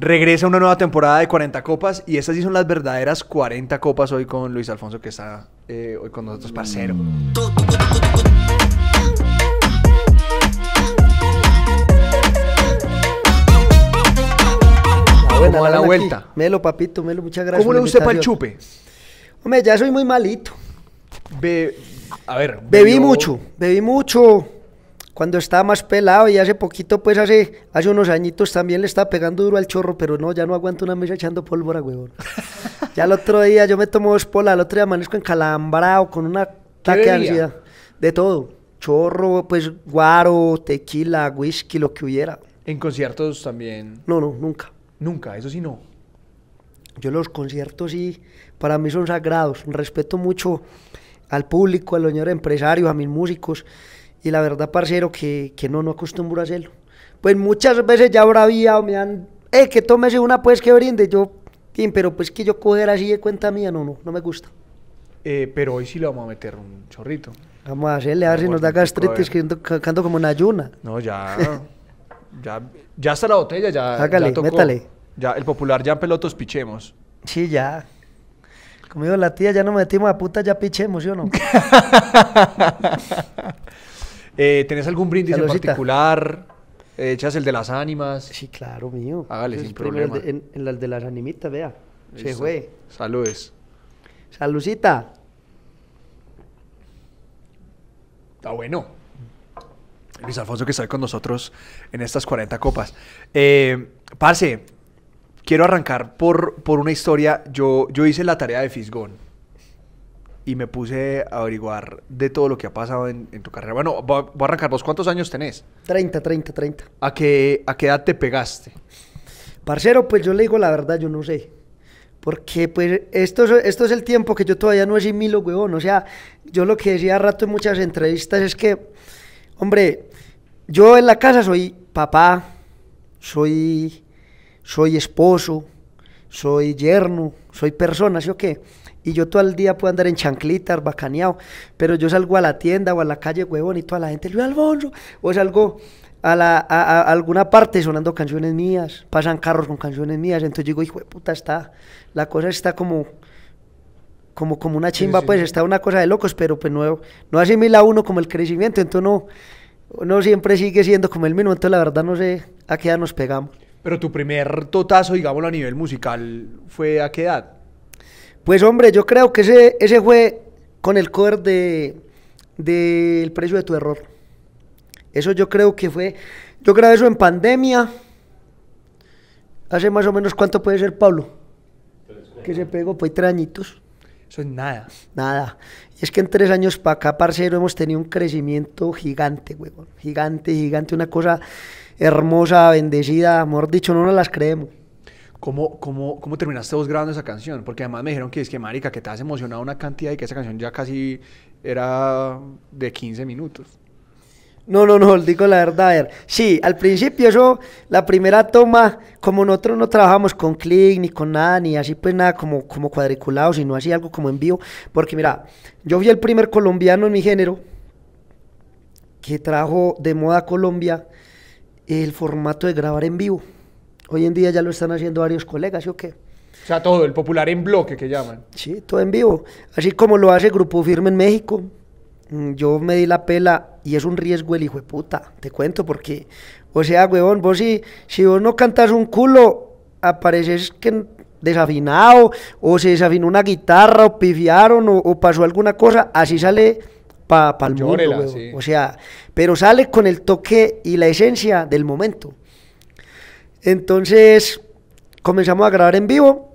Regresa una nueva temporada de 40 copas y estas sí son las verdaderas 40 copas hoy con Luis Alfonso que está eh, hoy con nosotros, parcero. Ah, la vuelta. Melo, papito, Melo, muchas gracias. ¿Cómo le gusta para el chupe? Hombre, ya soy muy malito. A ver. Bebí mucho, bebí mucho cuando estaba más pelado y hace poquito, pues hace, hace unos añitos también le estaba pegando duro al chorro, pero no, ya no aguanto una mesa echando pólvora, huevón. ya el otro día yo me tomo dos polas, el otro día amanezco encalambrado con una ataque de ansiedad. De todo. Chorro, pues guaro, tequila, whisky, lo que hubiera. ¿En conciertos también? No, no, nunca. Nunca, eso sí no. Yo los conciertos sí, para mí son sagrados. Respeto mucho al público, al los empresario, a mis músicos. Y la verdad, parcero, que, no, no acostumbro a hacerlo. Pues muchas veces ya bravía o me han, eh, que tómese una, pues que brinde. Yo, pero pues que yo coger así de cuenta mía, no, no, no me gusta. Eh, pero hoy sí le vamos a meter un chorrito. Vamos a hacerle, a ver si nos da gastritis, que ando, como una ayuna. No, ya. ya, ya está la botella, ya. Hágale, métale. Ya, el popular ya pelotos pichemos. Sí, ya. Conmigo la tía, ya nos metimos a puta, ya pichemos, ¿sí o no? Eh, ¿Tenés algún brindis en particular? Eh, Echas el de las ánimas. Sí, claro, mío. Hágale, sin problema. el de- en, las de las animitas, vea. Se fue. Saludes. Salucita. Está bueno. Luis Alfonso que está con nosotros en estas 40 copas. Eh, parce, quiero arrancar por, por una historia. Yo, yo hice la tarea de Fisgón y me puse a averiguar de todo lo que ha pasado en, tu carrera. Bueno, voy a, arrancar. ¿Vos cuántos años tenés? 30, 30, 30. ¿A qué, ¿A qué edad te pegaste? Parcero, pues yo le digo la verdad, yo no sé. Porque pues esto es, esto es el tiempo que yo todavía no he Milo, huevón. O sea, yo lo que decía rato en muchas entrevistas es que, hombre, yo en la casa soy papá, soy, soy esposo, soy yerno, soy persona, ¿sí o qué? y yo todo el día puedo andar en chanclitas, bacaneado, pero yo salgo a la tienda o a la calle, huevón, y toda la gente, al Alfonso, o salgo a, la, alguna parte sonando canciones mías, pasan carros con canciones mías, entonces digo, hijo de puta, está, la cosa está como... Como, como una chimba, pues está una cosa de locos, pero pues no, no asimila uno como el crecimiento, entonces no, no siempre sigue siendo como el mismo, entonces la verdad no sé a qué edad nos pegamos. Pero tu primer totazo, digámoslo, a nivel musical, ¿fue a qué edad? Pues hombre, yo creo que ese, ese fue con el cover de del precio de tu error. Eso yo creo que fue. Yo creo eso en pandemia. Hace más o menos cuánto puede ser Pablo. Que se pegó, pues tres añitos. Eso es nada. Nada. Y es que en tres años para acá, parcero, hemos tenido un crecimiento gigante, huevón. Gigante, gigante. Una cosa hermosa, bendecida. Amor dicho, no nos las creemos. ¿Cómo, cómo, terminaste vos grabando esa canción? Porque además me dijeron que es que, marica, que te has emocionado una cantidad y que esa canción ya casi era de 15 minutos. No, no, no, digo la verdad. A ver, sí, al principio yo, la primera toma, como nosotros no trabajamos con click, ni con nada, ni así pues nada como, como cuadriculado, sino así algo como en vivo. Porque mira, yo fui el primer colombiano en mi género que trajo de moda Colombia el formato de grabar en vivo. Hoy en día ya lo están haciendo varios colegas, ¿sí o qué? O sea, todo, el popular en bloque que llaman. Sí, todo en vivo. Así como lo hace Grupo Firme en México. Mm, yo me di la pela y es un riesgo el hijo de puta, te cuento, porque, o sea, huevón, vos si, si vos no cantas un culo, apareces que desafinado, o se desafinó una guitarra, o pifiaron, o, pasó alguna cosa, así sale para pa el mundo, o sea, pero sale con el toque y la esencia del momento. Entonces comenzamos a grabar en vivo,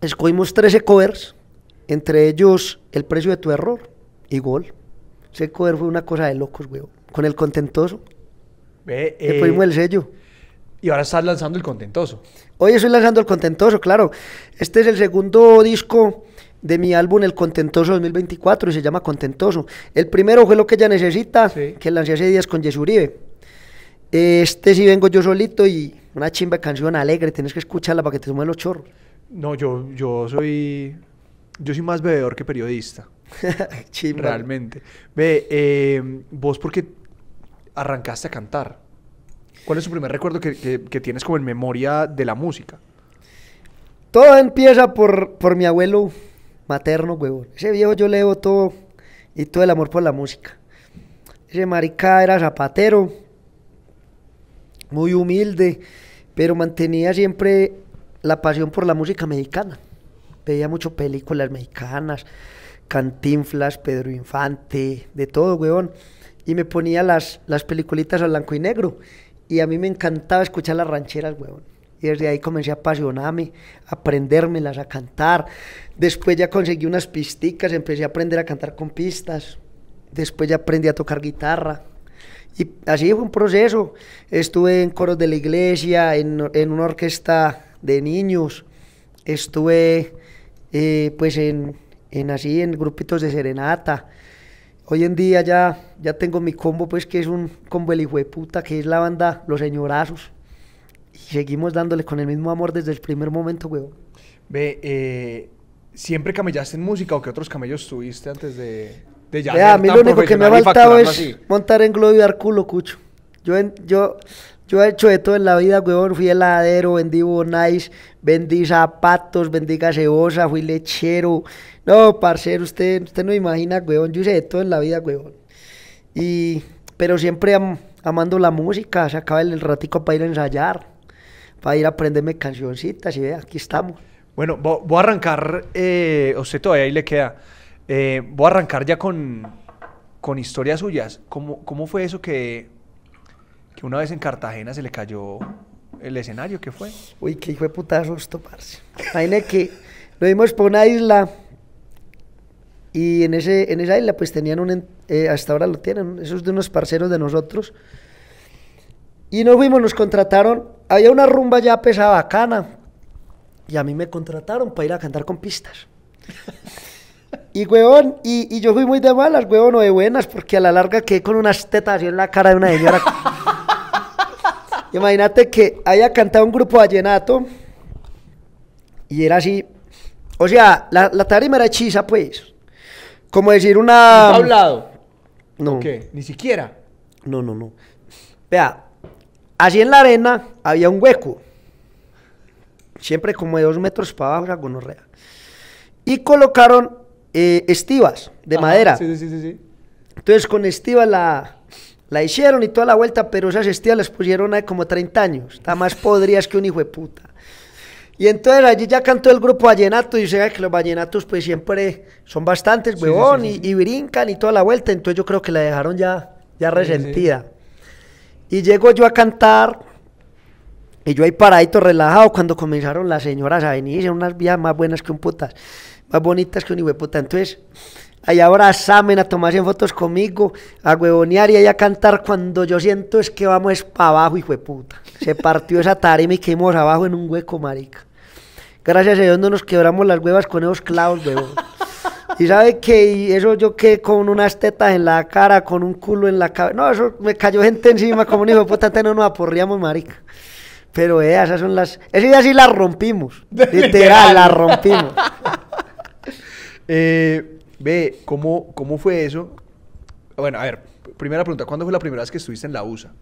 escogimos 13 covers, entre ellos El precio de tu error y Gol. Ese cover fue una cosa de locos, weón. Con el contentoso. Eh, el sello. Y ahora estás lanzando el contentoso. Hoy estoy lanzando el contentoso, claro. Este es el segundo disco de mi álbum El Contentoso 2024 y se llama Contentoso. El primero fue lo que ella necesita, que lancé hace días con Yesuribe. Este sí vengo yo solito y una chimba canción alegre, tienes que escucharla para que te sumen los chorros. No, yo, yo soy. Yo soy más bebedor que periodista. Realmente. Ve, eh, vos porque arrancaste a cantar. ¿Cuál es tu primer recuerdo que, tienes como en memoria de la música? Todo empieza por, mi abuelo materno, huevón. Ese viejo yo leo todo y todo el amor por la música. Ese maricá era zapatero, muy humilde, pero mantenía siempre la pasión por la música mexicana. Veía mucho películas mexicanas, Cantinflas, Pedro Infante, de todo, weón. Y me ponía las, las peliculitas a blanco y negro. Y a mí me encantaba escuchar las rancheras, weón. Y desde ahí comencé a apasionarme, a aprendérmelas, a cantar. Después ya conseguí unas pisticas, empecé a aprender a cantar con pistas. Después ya aprendí a tocar guitarra. Y así fue un proceso. Estuve en coros de la iglesia, en, una orquesta de niños, estuve eh, pues en, así, en grupitos de serenata. Hoy en día ya, ya tengo mi combo, pues que es un combo el hijo de puta, que es la banda Los Señorazos. Y seguimos dándole con el mismo amor desde el primer momento, weón. Ve, eh, ¿siempre camellaste en música o qué otros camellos tuviste antes de...? De a mí lo único que me ha faltado es montar en globo y dar culo, cucho. Yo, yo, yo he hecho de todo en la vida, weón. Fui heladero, vendí bonais, vendí zapatos, vendí gaseosa, fui lechero. No, parcero, usted, usted no imagina, weón. Yo hice de todo en la vida, weón. Y, pero siempre amando la música, Se acaba el ratico para ir a ensayar, para ir a aprenderme cancioncitas y ve, aquí estamos. Bueno, voy a arrancar, eh, todavía ahí le queda. Eh, voy a arrancar ya con, con historias suyas. ¿Cómo, ¿Cómo, fue eso que, que una vez en Cartagena se le cayó el escenario? ¿Qué fue? Uy, qué hijo de puta susto, parce. que lo vimos por una isla y en, ese, en esa isla pues tenían un... Eh, hasta ahora lo tienen, esos de unos parceros de nosotros. Y nos fuimos, nos contrataron. Había una rumba ya pesada, bacana. Y a mí me contrataron para ir a cantar con pistas. Y, weón, y, yo fui muy de malas, weón, o de buenas, porque a la larga quedé con unas tetas así en la cara de una señora. Imagínate que haya cantado un grupo de allenato y era así. O sea, la, la tarima era hechiza, pues. Como decir una. Mm, hablado? No. ¿Qué? ¿Ni siquiera? No, no, no. Vea, así en la arena había un hueco. Siempre como de dos metros para abajo, la gonorrea. Y colocaron eh, estivas de madera. Entonces con estivas la, la hicieron y toda la vuelta, pero esas estivas las pusieron ahí como 30 años. Está más podrías que un hijo de puta. Y entonces allí ya cantó el grupo vallenato y se que los vallenatos pues siempre son bastantes, huevón, y, brincan y toda la vuelta. Entonces yo creo que la dejaron ya, ya resentida. Y llego yo a cantar y yo ahí paradito relajado cuando comenzaron las señoras a venir, eran unas vías más buenas que un putas más bonitas que un hueputa. Entonces, ahí abrazamen a tomarse fotos conmigo, a huevonear y ahí a cantar cuando yo siento es que vamos para abajo, puta Se partió esa tarima y quedamos abajo en un hueco, marica. Gracias a Dios no nos quebramos las huevas con esos clavos, huevón. Y sabe que eso yo quedé con unas tetas en la cara, con un culo en la cabeza. No, eso me cayó gente encima como un hijo puta, no nos aporreamos, marica. Pero eh, esas son las. Esas sí las rompimos. Literal, las rompimos. Eh, ve, ¿cómo, ¿cómo fue eso? Bueno, a ver, primera pregunta, ¿cuándo fue la primera vez que estuviste en la USA?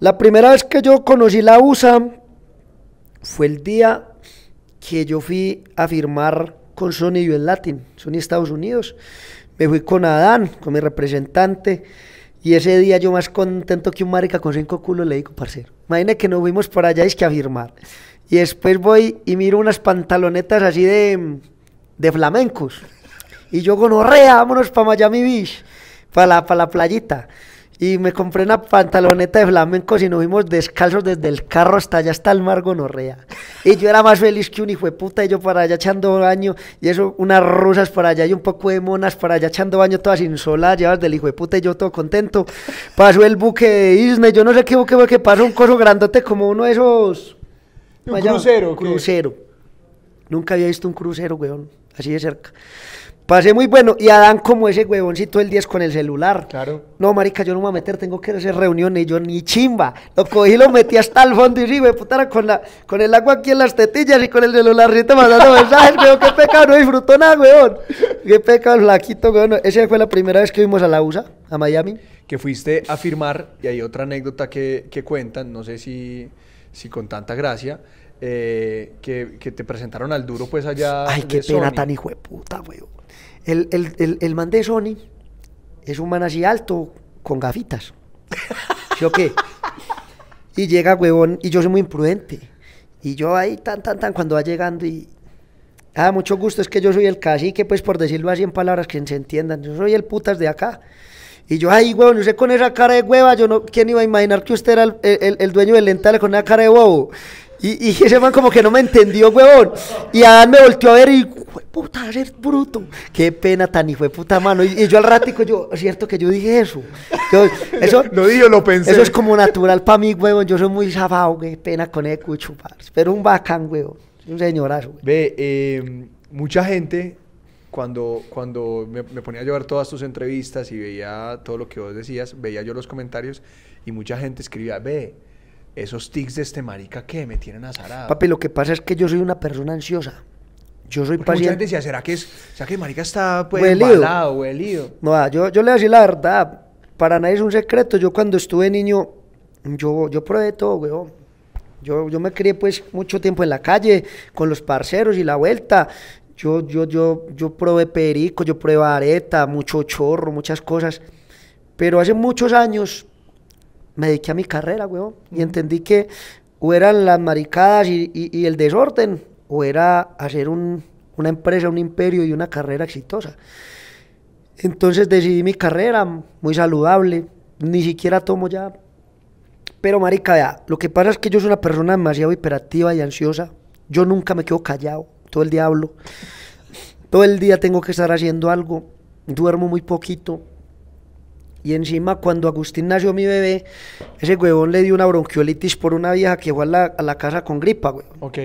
La primera vez que yo conocí la USA fue el día que yo fui a firmar con Sony en Latin, Sony Estados Unidos. Me fui con Adán, con mi representante, y ese día yo más contento que un marica con cinco culos le digo, parcero, imagínate que nos fuimos por allá es que a firmar. Y después voy y miro unas pantalonetas así de de flamencos. Y yo gonorrea, vámonos para Miami Beach, para la, la playita. Y me compré una pantaloneta de flamencos y nos vimos descalzos desde el carro hasta allá, hasta el mar gonorrea. Y yo era más feliz que un hijo de puta, y yo para allá echando baño, y eso, unas rosas para allá y un poco de monas para allá echando baño, todas insoladas, llevas del hijo de puta, y yo todo contento. Pasó el buque de Disney, yo no sé qué buque fue pasó, un coso grandote como uno de esos... Un crucero. Crucero. Nunca había visto un crucero, weón así de cerca. Pasé muy bueno. Y Adán, como ese huevoncito el 10 con el celular. Claro. No, marica, yo no me voy a meter, tengo que hacer reuniones. Yo ni chimba. Lo cogí, lo metí hasta el fondo y sí, me con, la, con el agua aquí en las tetillas y con el te mandando mensajes, Qué pecado, no disfrutó nada, huevón. Qué pecado, flaquito, Esa fue la primera vez que vimos a la USA, a Miami. Que fuiste a firmar, y hay otra anécdota que, que cuentan, no sé si, si con tanta gracia eh, que, te presentaron al duro pues allá. Ay, qué pena tan hijo de puta, El, el, man de Sony es un man así alto con gafitas. yo qué? Y llega, huevón, y yo soy muy imprudente. Y yo ahí tan, tan, tan, cuando va llegando y... Ah, mucho gusto, es que yo soy el cacique, pues por decirlo así en palabras que se entiendan. Yo soy el putas de acá. Y yo, ay, huevón, sé con esa cara de hueva, yo no... ¿Quién iba a imaginar que usted era el, dueño del lental con esa cara de huevo? Y, y ese man como que no me entendió, huevón. Y Adán me volteó a ver y, puta, eres bruto. Qué pena tan hijo de puta mano. Y, yo al ratico, yo, es cierto que yo dije eso. eso lo dije, lo pensé. Eso es como natural para mí, huevón. Yo soy muy zafado, qué pena con el cucho, Pero un bacán, huevón. Un señorazo. Huevón. Ve, em, mucha gente, cuando, cuando me, ponía a llevar todas tus entrevistas y veía todo lo que vos decías, veía yo los comentarios y mucha gente escribía, ve esos tics de este marica que me tienen azarado. Papi, lo que pasa es que yo soy una persona ansiosa. Yo soy paciente. Mucha ¿será que, es, marica está pues, embalado, huelido? No, ah, yo, yo le voy a decir la verdad. Para nadie es un secreto. Yo cuando estuve niño, yo, yo probé todo, weón. Yo, yo me crié pues mucho tiempo en la calle, con los parceros y la vuelta. Yo, yo, yo, yo probé perico, yo probé areta, mucho chorro, muchas cosas. Pero hace muchos años me dediqué a mi carrera, weón. Y entendí que o eran las maricadas y, el desorden, o era hacer un, una empresa, un imperio y una carrera exitosa. Entonces decidí mi carrera, muy saludable, ni siquiera tomo ya. Pero marica, lo que pasa es que yo soy una persona demasiado hiperactiva y ansiosa. Yo nunca me quedo callado, todo el día hablo. Todo el día tengo que estar haciendo algo, duermo muy poquito, y encima, cuando Agustín nació mi bebé, ese huevón le dio una bronquiolitis por una vieja que fue a la, casa con gripa, güey. Ok.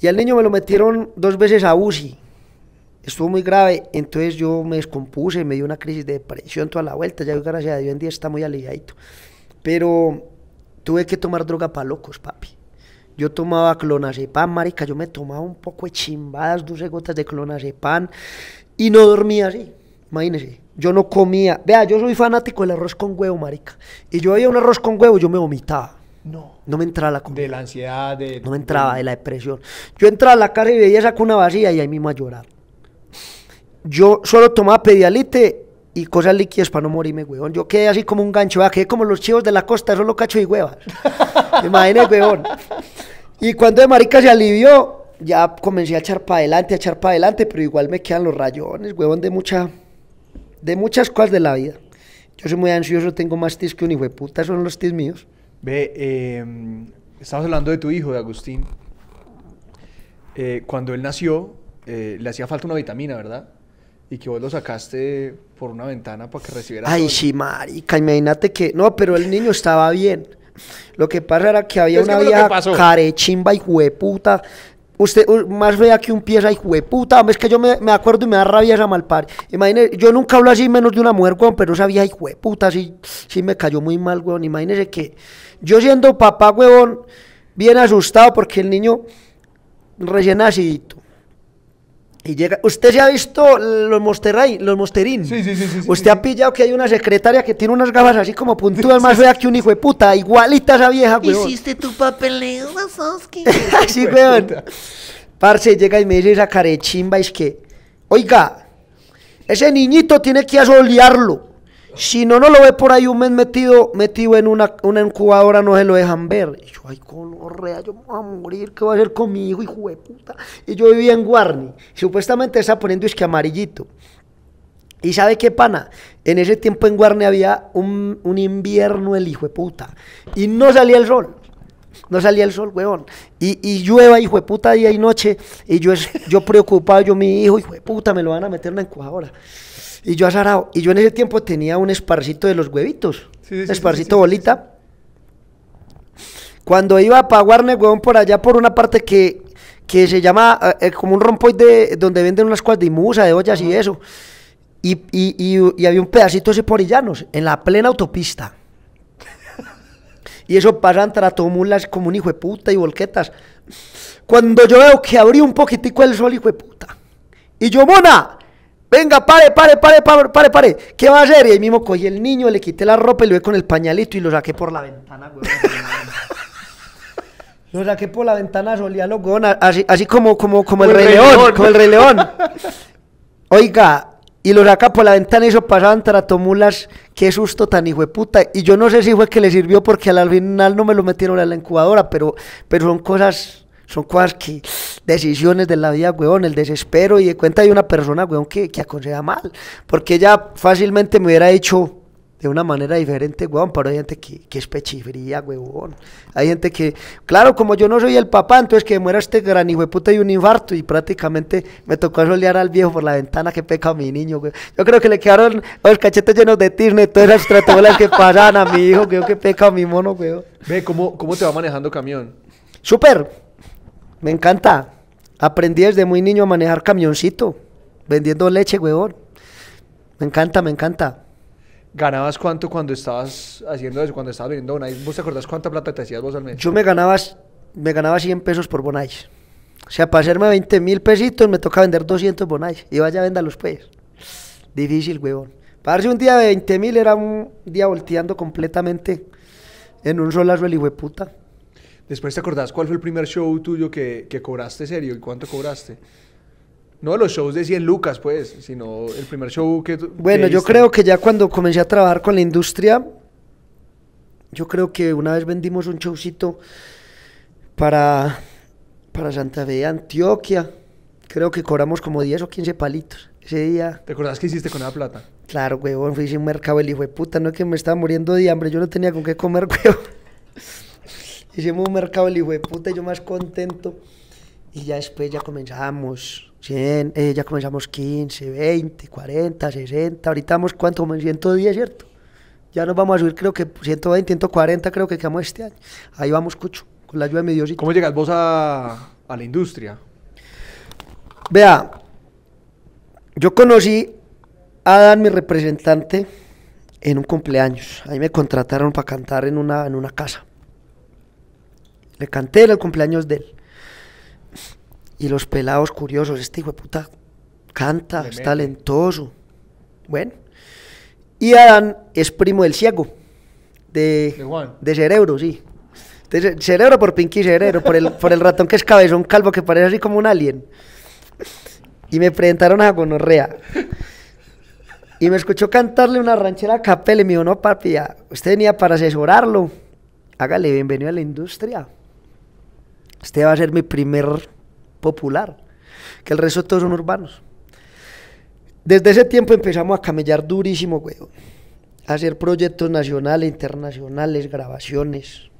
Y al niño me lo metieron dos veces a UCI. Estuvo muy grave, entonces yo me descompuse, me dio una crisis de depresión toda la vuelta. Ya, gracias a Dios, en día está muy aliviadito. Pero tuve que tomar droga para locos, papi. Yo tomaba clonazepam, marica, yo me tomaba un poco de chimbadas, 12 gotas de clonazepam y no dormía así. Imagínese, yo no comía. Vea, yo soy fanático del arroz con huevo, marica. Y yo veía un arroz con huevo, yo me vomitaba. No. No me entraba la comida. De la ansiedad, de. No me entraba, de la depresión. Yo entraba a la casa y veía esa cuna vacía y ahí mismo a llorar. Yo solo tomaba pedialite y cosas líquidas para no morirme, huevón. Yo quedé así como un gancho, ¿verdad? quedé como los chivos de la costa, solo cacho y huevas. Imagínese, huevón. Y cuando de marica se alivió, ya comencé a echar para adelante, a echar para adelante, pero igual me quedan los rayones, huevón, de mucha de muchas cosas de la vida. Yo soy muy ansioso, tengo más tis que un hijo de son los tis míos. Ve, eh, estamos hablando de tu hijo, de Agustín. Eh, cuando él nació, eh, le hacía falta una vitamina, ¿verdad? Y que vos lo sacaste por una ventana para que recibiera. Ay, sí, marica, imagínate que. No, pero el niño estaba bien. Lo que pasa era que había una vieja carechimba y hueputa Usted, más fea que un pie, y hueputa, es que yo me, acuerdo y me da rabia esa malpar. Imagínese, yo nunca hablo así menos de una mujer, huevón, pero esa vieja puta sí, me cayó muy mal, weón. Imagínese que yo siendo papá, huevón bien asustado porque el niño recién nacido y llega, usted se ha visto los mosteray, los Sí, sí, sí, usted ha pillado que hay una secretaria que tiene unas gafas así como puntudas más feas que un hijo de puta, igualita esa vieja, güey. Hiciste tu papeleo, Así, weón. Parce llega y me dice esa chimba es que, oiga, ese niñito tiene que asolearlo. Si no no lo ve por ahí un mes metido, metido en una, una incubadora, no se lo dejan ver. Y yo, ay, correa, yo me voy a morir, ¿qué va a hacer conmigo, hijo de puta? Y yo vivía en Guarni, supuestamente está poniendo es que amarillito. Y sabe qué, pana, en ese tiempo en Guarni había un, invierno el hijo de puta. Y no salía el sol. No salía el sol, weón. Y, y llueva, hijo de puta, día y noche. Y yo, yo preocupado, yo, mi hijo, hijo de puta, me lo van a meter en una incubadora. Y yo azarado. Y yo en ese tiempo tenía un esparcito de los huevitos. esparcito bolita. Cuando iba a Warner, huevón, por allá, por una parte que, que se llama eh, eh, como un rompoy donde venden unas cosas de musa, de ollas y eso. Y, y, y, había un pedacito ese porillanos en la plena autopista. y eso pasan tratomulas como un hijo de puta y volquetas. Cuando yo veo que abrí un poquitico el sol, hijo de puta. Y yo, mona, venga, pare, pare, pare, pare, pare, pare, ¿qué va a hacer? Y ahí mismo cogí el niño, le quité la ropa y lo ve con el pañalito y lo saqué por la ventana, güey. lo saqué por la ventana, solía los así, así como, como, como el, Rey, León, como el Rey León. Oiga, y lo saca por la ventana y eso pasaban tratomulas. Qué susto tan hijo de puta. Y yo no sé si fue que le sirvió porque al final no me lo metieron a la incubadora, pero, pero son cosas son cosas que, decisiones de la vida, weón, el desespero y de cuenta hay una persona, weón, que, que aconseja mal, porque ella fácilmente me hubiera hecho de una manera diferente, weón, pero hay gente que, que es pechifría, weón. Hay gente que, claro, como yo no soy el papá, entonces que muera este gran hijo de puta y un infarto y prácticamente me tocó solear al viejo por la ventana, que peca mi niño, weón. Yo creo que le quedaron los cachetes llenos de tirne, todas esas tratabolas que pasan a mi hijo, weón, que peca mi mono, weón. Ve, ¿cómo, cómo te va manejando camión? Súper. Me encanta. Aprendí desde muy niño a manejar camioncito, vendiendo leche, huevón. Me encanta, me encanta. ¿Ganabas cuánto cuando estabas haciendo eso, cuando estabas vendiendo Bonais? ¿Vos te acordás cuánta plata te hacías vos al mes? Yo me ganaba, me ganaba 100 pesos por Bonais. O sea, para hacerme 20 mil pesitos me toca vender 200 Bonais. Y vaya a los pues. Difícil, huevón. darse un día de 20 mil era un día volteando completamente en un solazo el hijo puta. Después te acordás cuál fue el primer show tuyo que, cobraste serio y cuánto cobraste. No los shows de 100 lucas, pues, sino el primer show que... Bueno, yo creo que ya cuando comencé a trabajar con la industria, yo creo que una vez vendimos un showcito para, para Santa Fe Antioquia. Creo que cobramos como 10 o 15 palitos ese día. ¿Te acordás qué hiciste con la plata? Claro, huevón, fui sin mercado, y hijo de puta, no es que me estaba muriendo de hambre, yo no tenía con qué comer, huevón. Hicimos un mercado, el hijo de puta, yo más contento. Y ya después ya comenzamos 100, eh, ya comenzamos 15, 20, 40, 60. Ahorita vamos, ¿cuánto? 110, ¿cierto? Ya nos vamos a subir, creo que 120, 140, creo que quedamos este año. Ahí vamos, Cucho, con la ayuda de mi y ¿Cómo llegas vos a, la industria? Vea, yo conocí a Adán, mi representante, en un cumpleaños. Ahí me contrataron para cantar en una, en una casa. Le canté el cumpleaños de él. Y los pelados curiosos, este hijo de puta canta, es talentoso. Bueno. Y Adán es primo del ciego. De, de, cerebro, sí. cerebro por Pinky Cerebro, por el, por el ratón que es cabezón calvo que parece así como un alien. Y me presentaron a Gonorrea. Y me escuchó cantarle una ranchera a Capel y me dijo, no papi, usted venía para asesorarlo. Hágale, bienvenido a la industria. Este va a ser mi primer popular, que el resto todos son urbanos. Desde ese tiempo empezamos a camellar durísimo, güey. hacer proyectos nacionales, internacionales, grabaciones,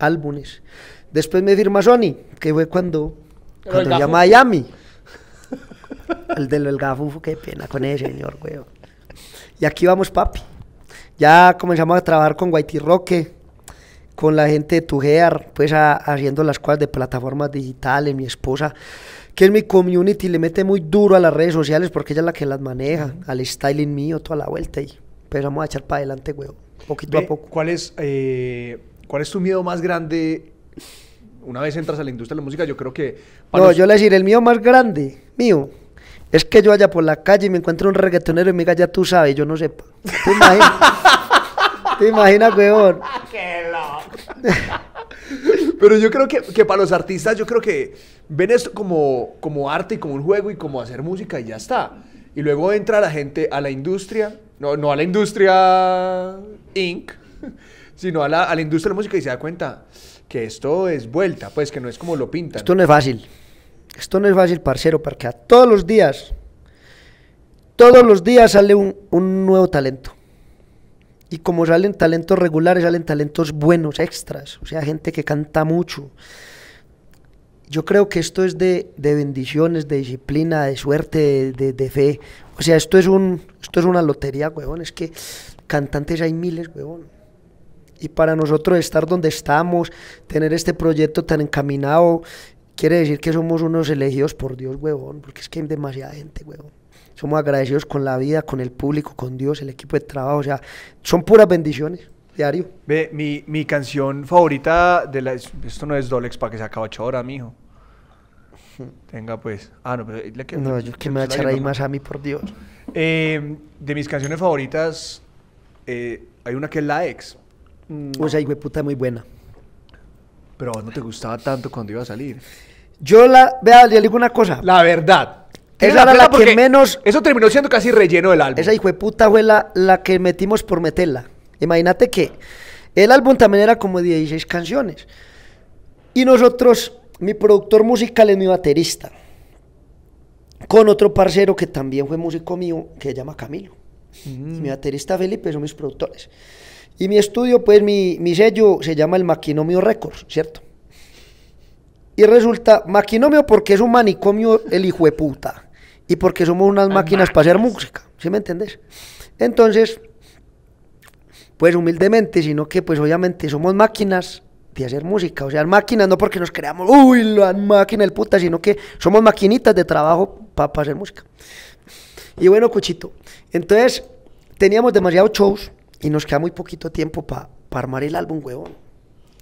álbumes. Después me firma Sony, que fue cuando, cuando ya Miami. el del el gafufo, qué pena con ese señor, güey. Y aquí vamos, papi. Ya comenzamos a trabajar con Whitey Roque, con la gente de Tugear, pues haciendo las cosas de plataformas digitales, mi esposa, que es mi community, le mete muy duro a las redes sociales porque ella es la que las maneja, al styling mío, toda la vuelta y pues, vamos a echar para adelante, weón, poquito a poco. ¿cuál es, eh, ¿Cuál es tu miedo más grande una vez entras a la industria de la música? Yo creo que... no, yo le decir, el mío más grande, mío, es que yo vaya por la calle y me encuentro un reggaetonero y me diga, ya tú sabes, yo no sé ¿Te imaginas? ¿Te imaginas, Pero yo creo que, para los artistas, yo creo que ven esto como, como arte y como un juego y como hacer música y ya está. Y luego entra la gente a la industria, no, a la industria Inc., sino a la, industria de la música y se da cuenta que esto es vuelta, pues que no es como lo pintan. Esto no es fácil. Esto no es fácil, parcero, porque a todos los días, todos los días sale un nuevo talento. Y como salen talentos regulares, salen talentos buenos, extras, o sea, gente que canta mucho. Yo creo que esto es de, bendiciones, de disciplina, de suerte, de, fe. O sea, esto es, un, esto es una lotería, huevón. Es que cantantes hay miles, huevón. Y para nosotros estar donde estamos, tener este proyecto tan encaminado, quiere decir que somos unos elegidos por Dios, huevón. Porque es que hay demasiada gente, huevón somos agradecidos con la vida, con el público, con Dios, el equipo de trabajo, o sea, son puras bendiciones. Diario. Ve, mi, canción favorita de la. Esto no es Dolex para que se acabe ahora, mijo. Tenga pues. Ah, no, pero No, yo que me va a echar ahí más a mí, por Dios. Eh, de mis canciones favoritas, eh, hay una que es La Ex. O mm. sea, hijo puta, muy buena. Pero no te gustaba tanto cuando iba a salir. Yo la. Vea, le digo una cosa. La verdad. Esa la, que menos. Eso terminó siendo casi relleno del álbum. Esa hijo de puta fue la, la que metimos por meterla. Imagínate que el álbum también era como 16 canciones. Y nosotros, mi productor musical es mi baterista. Con otro parcero que también fue músico mío, que se llama Camilo. Mm. mi baterista Felipe son mis productores. Y mi estudio, pues mi, mi sello se llama el Maquinomio Records, ¿cierto? Y resulta maquinomio porque es un manicomio el hijo de puta. Y porque somos unas máquinas para hacer música. ¿Sí me entendés? Entonces, pues humildemente, sino que pues obviamente somos máquinas de hacer música. O sea, máquinas no porque nos creamos, uy, la máquina del puta, sino que somos maquinitas de trabajo para hacer música. Y bueno, Cuchito, entonces teníamos demasiados shows y nos queda muy poquito tiempo para armar el álbum, huevón.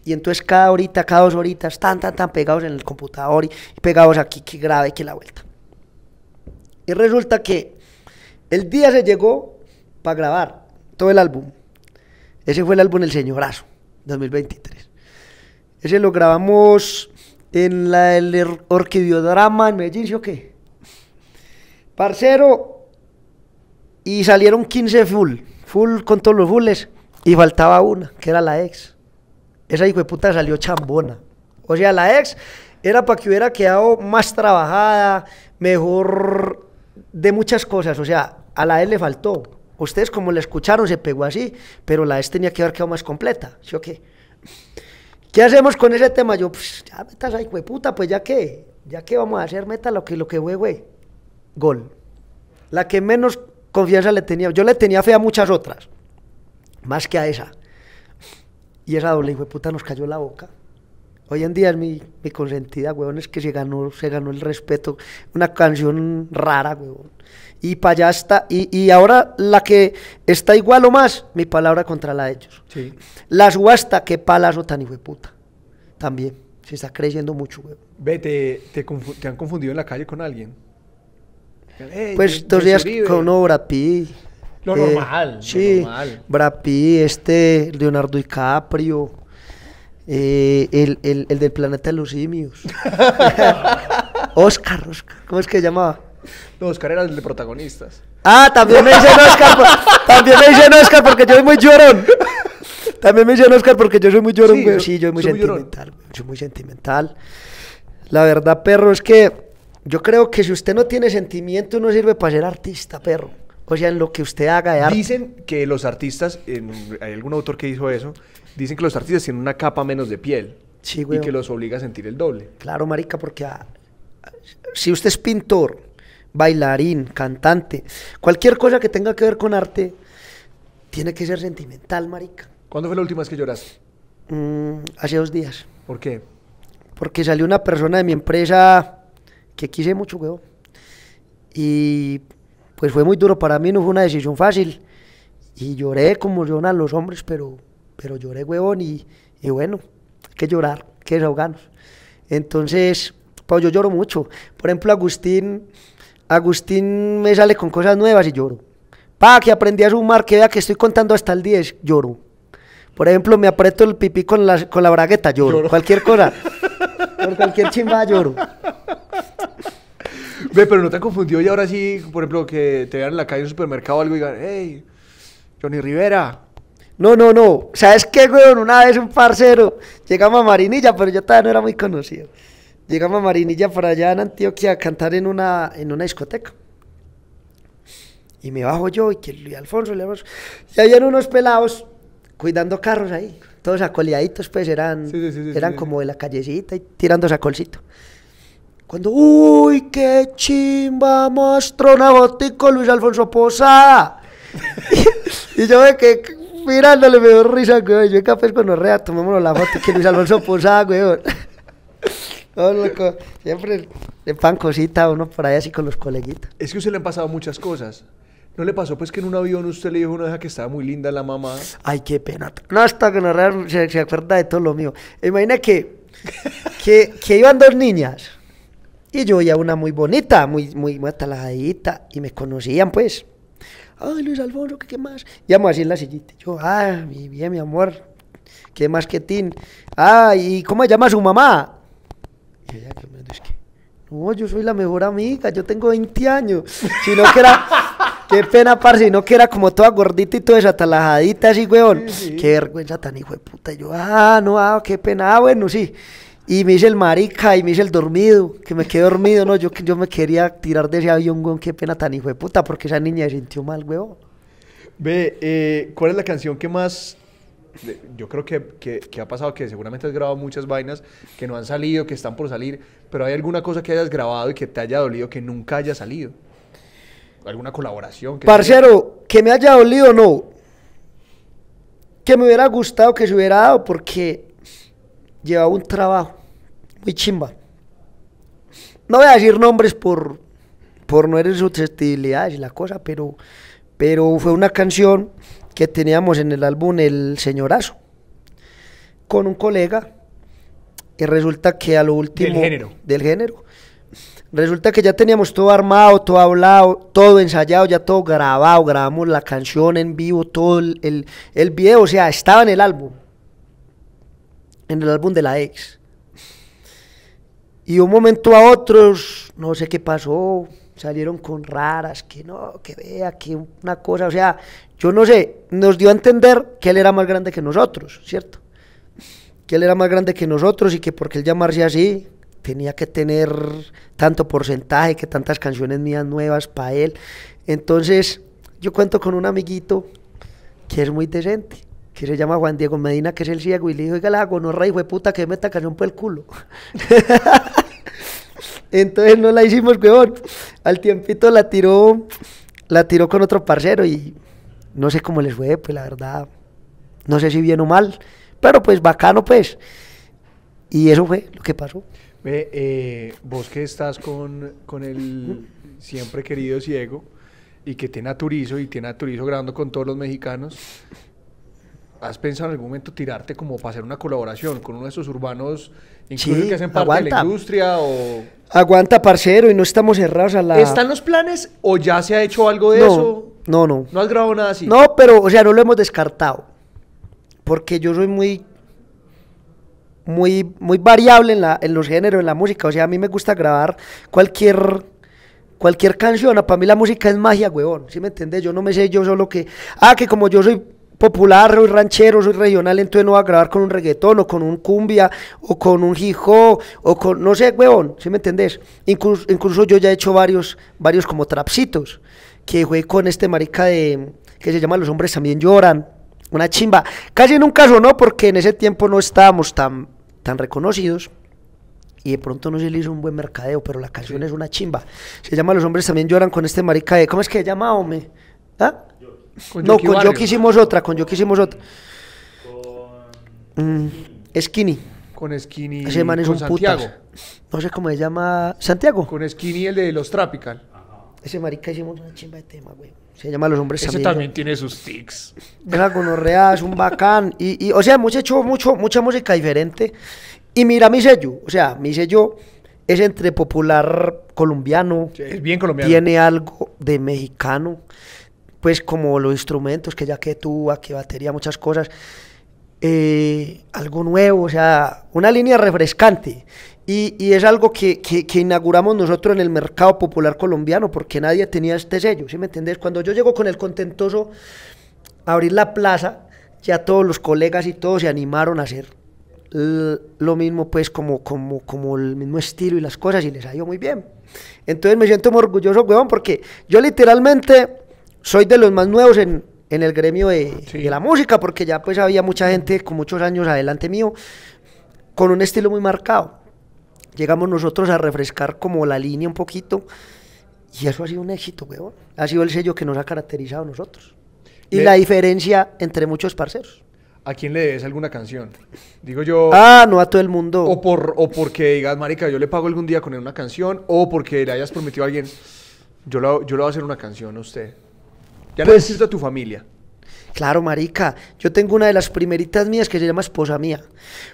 Y entonces cada horita, cada dos horitas, tan, tan, tan pegados en el computador y, pegados aquí, que grave, que la vuelta. Y resulta que el día se llegó para grabar todo el álbum. Ese fue el álbum El Señorazo, 2023. Ese lo grabamos en la, el Orquidiodrama en Medellín, ¿sí o qué? Parcero, y salieron 15 full, full con todos los fulles, y faltaba una, que era la ex. Esa hijo de puta salió chambona. O sea, la ex era para que hubiera quedado más trabajada, mejor de muchas cosas. O sea, a la ex le faltó. Ustedes como le escucharon se pegó así, pero la ex tenía que haber quedado más completa. ¿Sí o qué? ¿Qué hacemos con ese tema? Yo, pues, ya metas ahí, puta, pues ya qué, ya qué vamos a hacer, meta lo que, lo que, güey, güey. Gol. La que menos confianza le tenía, yo le tenía fe a muchas otras, más que a esa. Y esa doble hijo de puta nos cayó la boca. Hoy en día es mi, consentida, weón, es que se ganó, se ganó el respeto. Una canción rara, weón. Y para allá está. Y, ahora la que está igual o más, mi palabra contra la de ellos. Sí. Las guasta, qué palazo tan hijo de puta. También. Se está creyendo mucho, weón. Ve, te, han confundido en la calle con alguien. pues dos días con obra, lo eh, normal. Sí, lo normal. este, Leonardo DiCaprio, eh, el, del planeta de los simios. Oscar, Oscar, ¿cómo es que se llamaba? Oscar era el de protagonistas. Ah, también me dicen Oscar, también me dicen Oscar porque yo soy muy llorón. También me dicen Oscar porque yo soy muy llorón, güey. Sí, yo soy muy sentimental, soy muy sentimental. La verdad, perro, es que yo creo que si usted no tiene sentimiento no sirve para ser artista, perro. O sea, en lo que usted haga de arte. Dicen que los artistas, en, hay algún autor que hizo eso, dicen que los artistas tienen una capa menos de piel. Sí, güey. Y que los obliga a sentir el doble. Claro, marica, porque ah, si usted es pintor, bailarín, cantante, cualquier cosa que tenga que ver con arte, tiene que ser sentimental, marica. ¿Cuándo fue la última vez que lloraste? Mm, hace dos días. ¿Por qué? Porque salió una persona de mi empresa que quise mucho, güey. Y pues fue muy duro para mí, no fue una decisión fácil. Y lloré como lloran los hombres, pero, pero lloré, huevón, y, bueno, hay que llorar, hay que desahogarnos. Entonces, pues yo lloro mucho. Por ejemplo, Agustín, Agustín me sale con cosas nuevas y lloro. Pa, que aprendí a sumar, que vea que estoy contando hasta el 10, lloro. Por ejemplo, me aprieto el pipí con la, con la bragueta, lloro. Cualquier cosa. Por cualquier chimba lloro. Ve, pero no te confundido y ahora sí, por ejemplo, que te vean en la calle en un supermercado o algo y digan, hey, Johnny Rivera. No, no, no. ¿Sabes qué, weón? Una vez un parcero, llegamos a Marinilla, pero yo todavía no era muy conocido. Llegamos a Marinilla para allá en Antioquia a cantar en una, en una discoteca. Y me bajo yo y que Luis Alfonso, le Y habían unos pelados cuidando carros ahí, todos acoleaditos, pues eran, eran como de la callecita y tirando sacolcito. Cuando, uy, qué chimba, monstruo con Luis Alfonso Posada. y yo ve que mirándole, me dio risa, güey. Yo en café con Norrea tomémonos la foto que Luis Alfonso Posada, güey. siempre le pan cosita uno por ahí así con los coleguitos. Es que a usted le han pasado muchas cosas. ¿No le pasó pues que en un avión usted le dijo una vez que estaba muy linda la mamá? Ay, qué pena. No, hasta que Norrea se, se acuerda de todo lo mío. Imagina que, que, que iban dos niñas. Y yo veía una muy bonita, muy, muy, atalajadita, y me conocían, pues. Ay, Luis Alfonso, ¿qué, qué más? Llamo así en la sillita. Yo, ah, mi bien, mi amor, ¿qué más que tin? ay ah, ¿y cómo llama su mamá? Y ella, qué me que, no, yo soy la mejor amiga, yo tengo 20 años. no que era, qué pena, parce, no que era como toda gordita y toda desatalajadita, así, weón. Qué vergüenza tan hijo de puta. yo, ah, no, ah, qué pena, ah, bueno, sí. Y me hice el marica y me hice el dormido, que me quedé dormido, ¿no? Yo, yo me quería tirar de ese avión, qué pena tan hijo de puta, porque esa niña se sintió mal, weón. Ve, eh, ¿cuál es la canción que más yo creo que, ha pasado que seguramente has grabado muchas vainas que no han salido, que están por salir, pero ¿hay alguna cosa que hayas grabado y que te haya dolido que nunca haya salido? ¿Alguna colaboración? Parcero, que me haya dolido no. Que me hubiera gustado que se hubiera dado porque llevaba un trabajo muy chimba. No voy a decir nombres por, por no eres susceptibilidades y la cosa, pero, pero fue una canción que teníamos en el álbum El Señorazo con un colega y resulta que a lo último... Del género. Del género. Resulta que ya teníamos todo armado, todo hablado, todo ensayado, ya todo grabado, grabamos la canción en vivo, todo el, el, el video, o sea, estaba en el álbum, en el álbum de la ex. Y un momento a otros, no sé qué pasó, salieron con raras, que no, que vea, que una cosa, o sea, yo no sé, nos dio a entender que él era más grande que nosotros, ¿cierto? Que él era más grande que nosotros y que porque él llamarse así tenía que tener tanto porcentaje, que tantas canciones mías nuevas para él. Entonces, yo cuento con un amiguito que es muy decente que se llama Juan Diego Medina, que es el ciego, y le dijo, oiga, la gonorra, hijo de puta, que me esta canción por el culo. Entonces no la hicimos, peor Al tiempito la tiró, la tiró con otro parcero y no sé cómo les fue, pues la verdad, no sé si bien o mal, pero pues bacano, pues. Y eso fue lo que pasó. Eh, vos que estás con, con el siempre querido ciego y que tiene a Turizo y tiene a Turizo grabando con todos los mexicanos, ¿Has pensado en algún momento tirarte como para hacer una colaboración con uno de esos urbanos, incluso que hacen parte de la industria? O... Aguanta, parcero, y no estamos cerrados a la. ¿Están los planes o ya se ha hecho algo de eso? No, no. ¿No has grabado nada así? No, pero, o sea, no lo hemos descartado. Porque yo soy muy. Muy, muy variable en, la, en los géneros, en la música. O sea, a mí me gusta grabar cualquier cualquier canción, para mí la música es magia, huevón, ¿sí me entiendes? Yo no me sé yo solo que, ah, que como yo soy popular, soy ranchero, soy regional, entonces no va a grabar con un reggaetón o con un cumbia o con un hijo o con, no sé, huevón, si me entendés? Incluso, incluso yo ya he hecho varios, varios como trapsitos que juegué con este marica de, que se llama Los hombres también lloran, una chimba. Casi caso no, porque en ese tiempo no estábamos tan, tan reconocidos y de pronto no se le hizo un buen mercadeo, pero la canción es una chimba. Se llama Los hombres también lloran con este marica de, ¿cómo es que se llama, hombre? ¿Ah? no, con Yo hicimos otra, con Yo Quisimos otra. Con... Mm, Skinny. Con Skinny. Ese man es con un Santiago. No sé cómo se llama. ¿Santiago? Con Skinny, el de los Tropical. Ese marica hicimos una chimba de tema, güey. Se llama Los Hombres Ese también tiene sus tics. Una real es un bacán. Y, o sea, hemos hecho mucho, mucha música diferente. Y mira mi sello. O sea, mi sello es entre popular colombiano. es bien colombiano. Tiene algo de mexicano pues como los instrumentos, que ya que tuba, que batería, muchas cosas, eh, algo nuevo, o sea, una línea refrescante. Y, es algo que, inauguramos nosotros en el mercado popular colombiano, porque nadie tenía este sello, ¿sí me entendés? Cuando yo llego con el contentoso a abrir la plaza, ya todos los colegas y todos se animaron a hacer lo mismo pues como, como, como el mismo estilo y las cosas y les ha muy bien. Entonces me siento muy orgulloso, weón, porque yo literalmente soy de los más nuevos en, el gremio de, la música, porque ya pues había mucha gente con muchos años adelante mío, con un estilo muy marcado. Llegamos nosotros a refrescar como la línea un poquito, y eso ha sido un éxito, weón. Ha sido el sello que nos ha caracterizado a nosotros. Y la diferencia entre muchos parceros. ¿A quién le debes alguna canción? Digo yo. Ah, no a todo el mundo. O, por, o porque digas, Marica, yo le pago algún día con una canción, o porque le hayas prometido a alguien, yo le yo lo voy a hacer una canción a usted. Ya pues, a tu familia. Claro, marica. Yo tengo una de las primeritas mías que se llama esposa mía.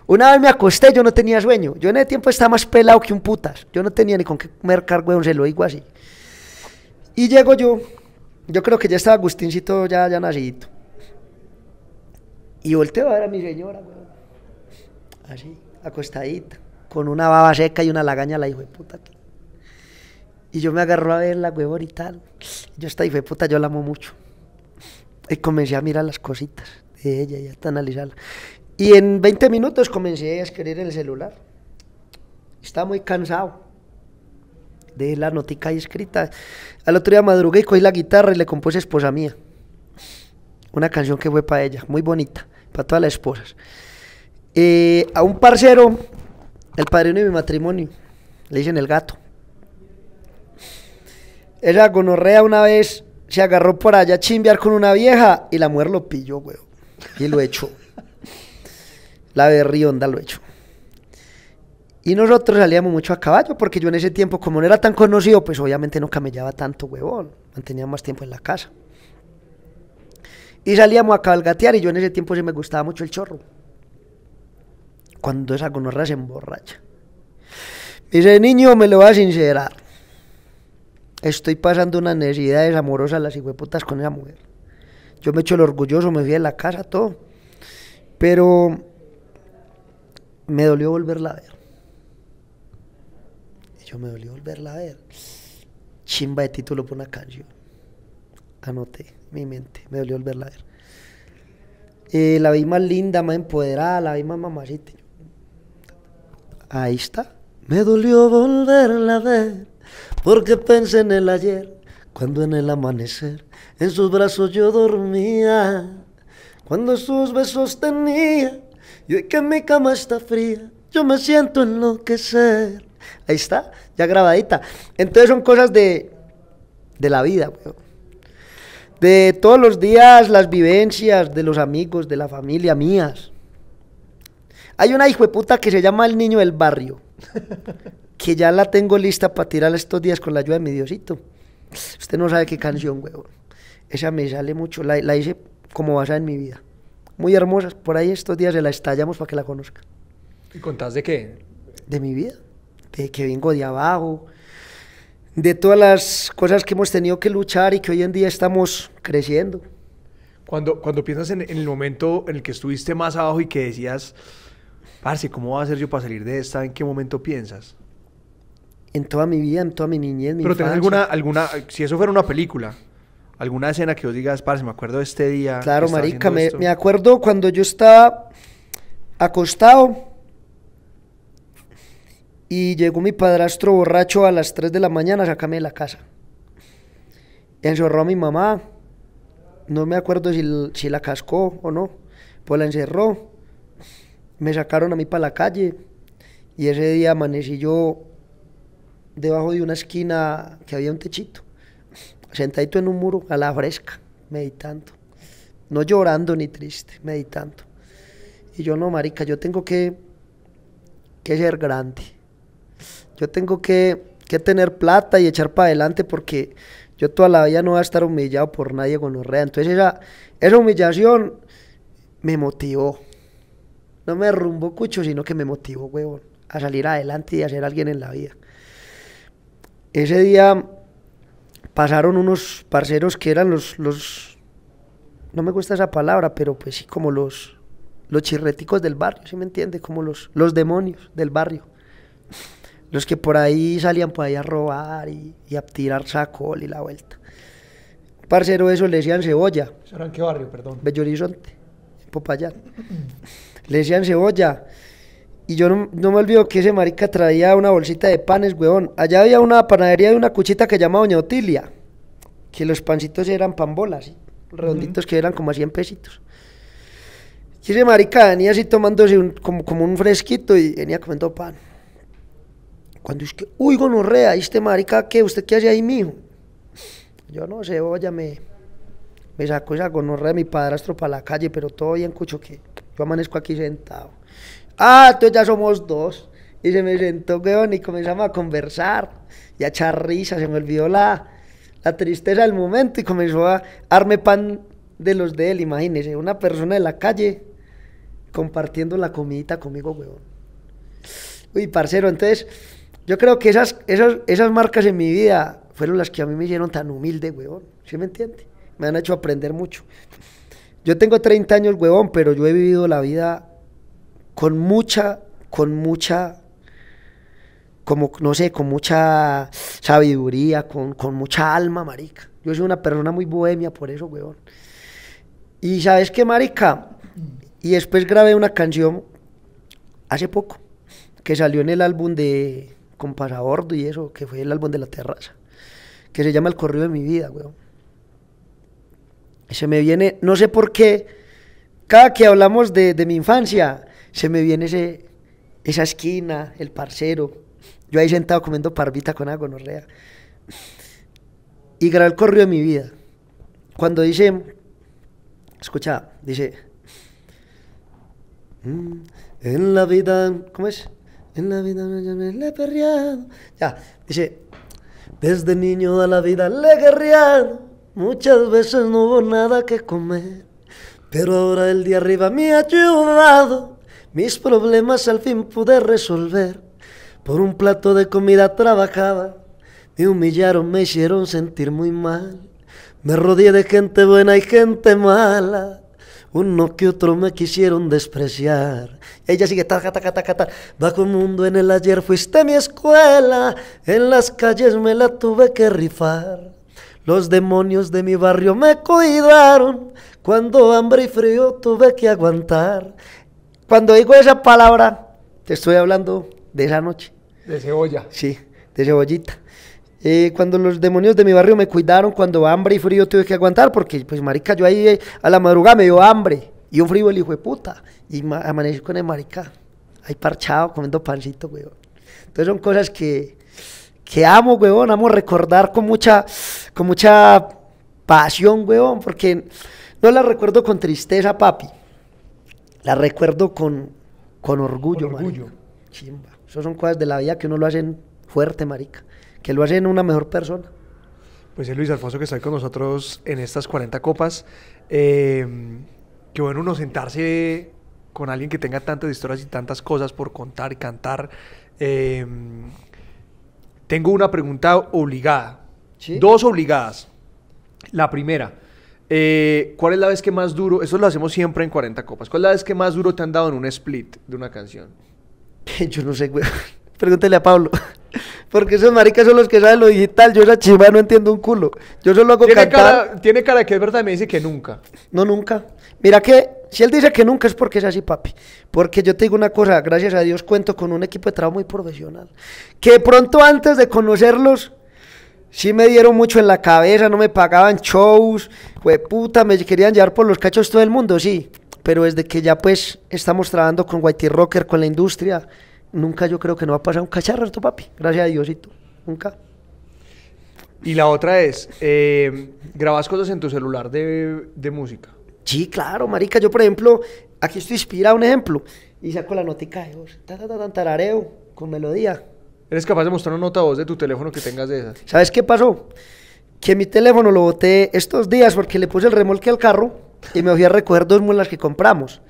Una vez me acosté, yo no tenía sueño. Yo en ese tiempo estaba más pelado que un putas. Yo no tenía ni con qué comer weón, se lo digo así. Y llego yo. Yo creo que ya estaba Agustincito ya, ya nacidito. Y volteo a ver a mi señora, weón. Así, acostadita. Con una baba seca y una lagaña la hijo de puta y yo me agarró a la huevón, y tal. yo esta y fue puta, yo la amo mucho. Y comencé a mirar las cositas de ella y hasta analizarla. Y en 20 minutos comencé a escribir en el celular. Estaba muy cansado de la notica ahí escrita. Al otro día madrugué y cogí la guitarra y le compuse Esposa Mía. Una canción que fue para ella, muy bonita, para todas las esposas. Eh, a un parcero, el padrino de mi matrimonio, le dicen el gato. Esa gonorrea una vez se agarró por allá a chimbear con una vieja y la mujer lo pilló, güey. Y lo echó. la berrionda lo echó. Y nosotros salíamos mucho a caballo, porque yo en ese tiempo, como no era tan conocido, pues obviamente no camellaba tanto, huevón. Mantenía más tiempo en la casa. Y salíamos a cabalgatear, y yo en ese tiempo sí me gustaba mucho el chorro. Cuando esa gonorra se emborracha. dice, niño, me lo va a sincerar estoy pasando unas necesidades amorosas las putas con esa mujer. Yo me echo el orgulloso, me fui de la casa, todo. Pero me dolió volverla a ver. yo me dolió volverla a ver. Chimba de título por una canción. Anoté mi mente, me dolió volverla a ver. Eh, la vi más linda, más empoderada, la vi más mamacita. Ahí está. Me dolió volverla a ver porque pensé en el ayer, cuando en el amanecer, en sus brazos yo dormía, cuando sus besos tenía, y hoy que mi cama está fría, yo me siento enloquecer. Ahí está, ya grabadita. Entonces son cosas de, de la vida, De todos los días, las vivencias de los amigos, de la familia, mías. Hay una hijo de puta que se llama el niño del barrio que ya la tengo lista para tirar estos días con la ayuda de mi Diosito. Usted no sabe qué canción, huevón. Esa me sale mucho, la, hice como basada en mi vida. Muy hermosa, por ahí estos días se la estallamos para que la conozca ¿Y contás de qué? De mi vida, de que vengo de abajo, de todas las cosas que hemos tenido que luchar y que hoy en día estamos creciendo. Cuando, cuando piensas en, el momento en el que estuviste más abajo y que decías, Parce, ¿cómo va a ser yo para salir de esta? ¿En qué momento piensas? en toda mi vida, en toda mi niñez, mi Pero tenés alguna, alguna, si eso fuera una película, alguna escena que os digas, para, me acuerdo de este día. Claro, marica, me, acuerdo cuando yo estaba acostado y llegó mi padrastro borracho a las 3 de la mañana a sacarme de la casa. Encerró a mi mamá, no me acuerdo si, si la cascó o no, pues la encerró. Me sacaron a mí para la calle y ese día amanecí yo debajo de una esquina que había un techito, sentadito en un muro a la fresca, meditando. No llorando ni triste, meditando. Y yo no, marica, yo tengo que, que ser grande. Yo tengo que, que tener plata y echar para adelante porque yo toda la vida no voy a estar humillado por nadie con reyes Entonces esa, esa humillación me motivó. No me derrumbó cucho, sino que me motivó, huevón, a salir adelante y a ser alguien en la vida. Ese día pasaron unos parceros que eran los, los, no me gusta esa palabra, pero pues sí, como los, los chirreticos del barrio, ¿sí me entiende? Como los, los demonios del barrio. Los que por ahí salían por ahí a robar y, a tirar sacol y la vuelta. Parcero, eso le decían cebolla. ¿Eso qué barrio, perdón? Bellorizonte, Popayán. le decían cebolla. Y yo no, me olvido que ese marica traía una bolsita de panes, huevón. Allá había una panadería de una cuchita que llamaba Doña Otilia. Que los pancitos eran pambolas, redonditos que eran como a 100 pesitos. Y ese marica venía así tomándose como, un fresquito y venía comiendo pan. Cuando es que, uy, gonorrea, ¿y este marica qué? ¿Usted qué hace ahí, mijo? Yo no sé, vaya, me, me sacó esa gonorrea de mi padrastro para la calle, pero todo bien, cucho, que yo amanezco aquí sentado ah, entonces ya somos dos. Y se me sentó, weón, y comenzamos a conversar y a echar risa, se me olvidó la, tristeza del momento y comenzó a arme pan de los de él, imagínese, una persona de la calle compartiendo la comidita conmigo, weón. Uy, parcero, entonces, yo creo que esas, esas, esas marcas en mi vida fueron las que a mí me hicieron tan humilde, weón, ¿sí me entiende? Me han hecho aprender mucho. Yo tengo 30 años, huevón, pero yo he vivido la vida con mucha, con mucha, como, no sé, con mucha sabiduría, con, mucha alma, marica. Yo soy una persona muy bohemia por eso, weón. Y sabes qué, marica, y después grabé una canción hace poco, que salió en el álbum de con y eso, que fue el álbum de la terraza, que se llama El corrido de mi vida, weón. se me viene, no sé por qué, cada que hablamos de mi infancia, se me viene ese, esa esquina, el parcero. Yo ahí sentado comiendo parvita con agua, agonorrea. Y el corrió de mi vida. Cuando dice, escucha, dice, mm, en la vida, ¿cómo es? En la vida me le he perreado. Ya, dice, desde niño a la vida le he Muchas veces no hubo nada que comer. Pero ahora el día arriba me ha ayudado mis problemas al fin pude resolver. Por un plato de comida trabajaba, me humillaron, me hicieron sentir muy mal. Me rodeé de gente buena y gente mala. Uno que otro me quisieron despreciar. Ella sigue, ta ta, ta, ta. Bajo el mundo en el ayer fuiste mi escuela. En las calles me la tuve que rifar. Los demonios de mi barrio me cuidaron. Cuando hambre y frío tuve que aguantar. Cuando digo esa palabra, te estoy hablando de esa noche. De cebolla. Sí, de cebollita. Eh, cuando los demonios de mi barrio me cuidaron, cuando hambre y frío tuve que aguantar, porque pues marica, yo ahí eh, a la madrugada me dio hambre y un frío el hijo de puta. Y amanecí con el marica, ahí parchado, comiendo pancito, weón. Entonces son cosas que, amo, weón, amo recordar con mucha, con mucha pasión, weón, porque no las recuerdo con tristeza, papi la recuerdo con, orgullo. orgullo. Chimba. son cosas de la vida que uno lo hacen fuerte, marica. Que lo hacen una mejor persona. Pues es eh, Luis Alfonso que está con nosotros en estas 40 copas. que eh, qué bueno uno sentarse con alguien que tenga tantas historias y tantas cosas por contar y cantar. Eh, tengo una pregunta obligada. Dos obligadas. La primera, eh, ¿Cuál es la vez que más duro? Eso lo hacemos siempre en 40 copas. ¿Cuál es la vez que más duro te han dado en un split de una canción? Yo no sé, güey. Pregúntale a Pablo. Porque esos maricas son los que saben lo digital. Yo esa chiva no entiendo un culo. Yo solo hago ¿Tiene Cara, tiene cara que es verdad, me dice que nunca. No, nunca. Mira que si él dice que nunca es porque es así, papi. Porque yo te digo una cosa, gracias a Dios cuento con un equipo de trabajo muy profesional. Que pronto antes de conocerlos, Sí me dieron mucho en la cabeza, no me pagaban shows, fue puta, me querían llevar por los cachos todo el mundo, sí. Pero desde que ya pues estamos trabajando con Whitey Rocker, con la industria, nunca yo creo que no va a pasar un cacharro esto, papi. Gracias a Diosito, nunca. Y la otra es, eh, ¿grabas cosas en tu celular de, música? Sí, claro, marica. Yo, por ejemplo, aquí estoy inspirado, un ejemplo, y saco la notica de voz, ta, ta, tarareo, con melodía, ¿Eres capaz de mostrar una nota voz de tu teléfono que tengas de esas? ¿Sabes qué pasó? Que mi teléfono lo boté estos días porque le puse el remolque al carro y me fui a recoger dos mulas que compramos.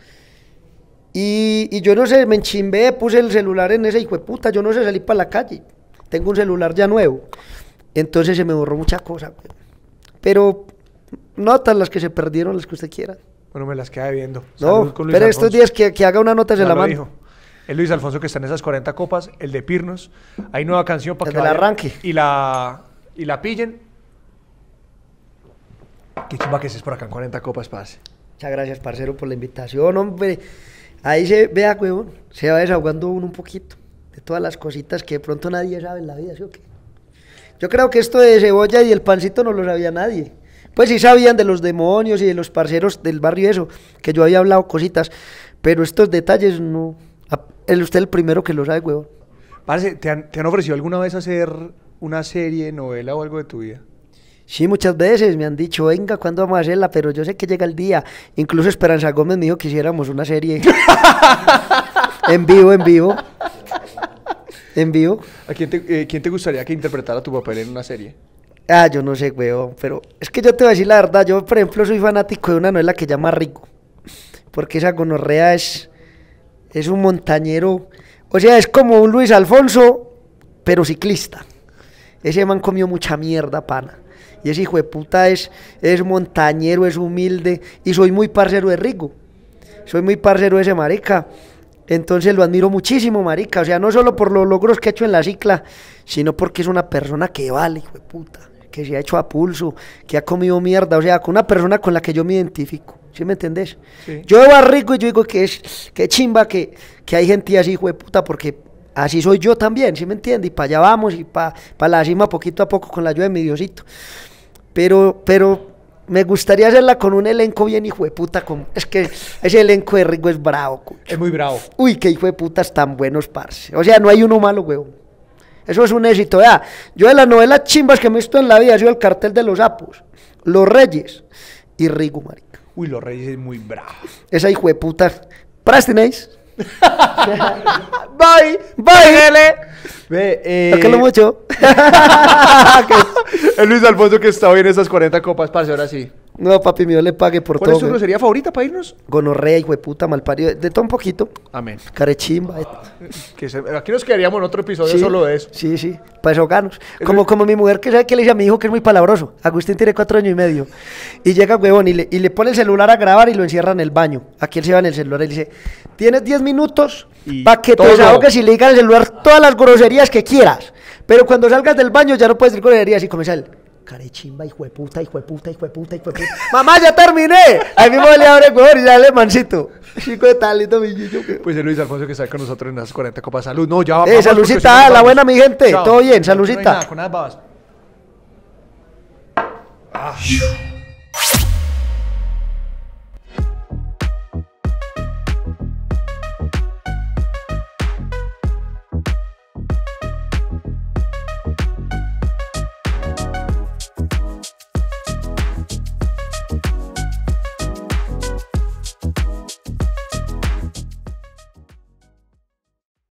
Y, y yo no sé, me enchimbé, puse el celular en ese hijo de puta, yo no sé salir para la calle. Tengo un celular ya nuevo. Entonces se me borró mucha cosa. Pero notas las que se perdieron, las que usted quiera. Bueno, me las queda viendo. No, pero estos días que, que haga una nota se la mano el Luis Alfonso que está en esas 40 copas, el de Pirnos. Hay nueva canción para que la arranque. Y la, y la pillen. Qué chimba que es por acá en 40 copas, pase. Muchas gracias, parcero, por la invitación, hombre. Ahí se vea, huevón, se va desahogando uno un poquito de todas las cositas que de pronto nadie sabe en la vida, ¿sí qué? Yo creo que esto de cebolla y el pancito no lo sabía nadie. Pues sí sabían de los demonios y de los parceros del barrio eso, que yo había hablado cositas, pero estos detalles no, el, usted el primero que lo sabe, huevo. ¿te han, ofrecido alguna vez hacer una serie, novela o algo de tu vida? Sí, muchas veces me han dicho, venga, ¿cuándo vamos a hacerla? Pero yo sé que llega el día. Incluso Esperanza Gómez me dijo que hiciéramos una serie. en vivo, en vivo. En vivo. ¿A eh, quién te, gustaría que interpretara tu papel en una serie? Ah, yo no sé, huevo. Pero es que yo te voy a decir la verdad. Yo, por ejemplo, soy fanático de una novela que llama Rico. Porque esa gonorrea es es un montañero, o sea, es como un Luis Alfonso, pero ciclista. Ese man comió mucha mierda, pana. Y ese hijo de puta es, es montañero, es humilde, y soy muy parcero de Rigo. Soy muy parcero de ese marica. Entonces lo admiro muchísimo, marica. O sea, no solo por los logros que ha hecho en la cicla, sino porque es una persona que vale, hijo de puta. Que se ha hecho a pulso, que ha comido mierda. O sea, con una persona con la que yo me identifico. ¿Sí me entendés? Yo veo a Rico y yo digo que es que chimba que, hay gente así, hijo de puta, porque así soy yo también, ¿sí me entiendes? Y para allá vamos y para la cima poquito a poco con la ayuda de mi Diosito. Pero, pero me gustaría hacerla con un elenco bien hijo de puta. es que ese elenco de Rico es bravo, cucho. Es muy bravo. Uy, qué hijo de putas tan buenos, parce. O sea, no hay uno malo, huevón Eso es un éxito. Ya, yo de las novelas chimbas que me he visto en la vida, sido el cartel de los sapos, Los Reyes y Rigo, María. Uy, los Reyes es muy bravo. Esa hijo de puta. bye, bye, Gele. Ve, eh. mucho? Luis Alfonso que está bien en esas 40 copas, para ahora sí. No, papi mío, le pague por todo. ¿Cuál es tu grosería favorita para irnos? Gonorrea, hijo de puta, malparido, de todo un poquito. Amén. Carechimba. Eh. que aquí nos quedaríamos en otro episodio solo de eso. Sí, sí, para eso ganos. Como, como mi mujer que sabe que le dice a mi hijo que es muy palabroso. Agustín tiene cuatro años y medio. Y llega, huevón, y le, pone el celular a grabar y lo encierra en el baño. Aquí él se va en el celular y le dice, tienes diez minutos para que te desahogues y le digas el celular todas las groserías que quieras. Pero cuando salgas del baño ya no puedes decir groserías y comienza él carechimba, hijo de puta, hijo de puta, hijo de puta, hijo de puta. ¡Mamá, ya terminé! Ahí mismo le abre el y ya mancito. Chico de talito, mi niño. Pues es Luis Alfonso que está con nosotros en las 40 copas. Salud, no, ya vamos. Eh, saludcita, la buena, mi gente. Todo bien, saludcita. No con unas babas.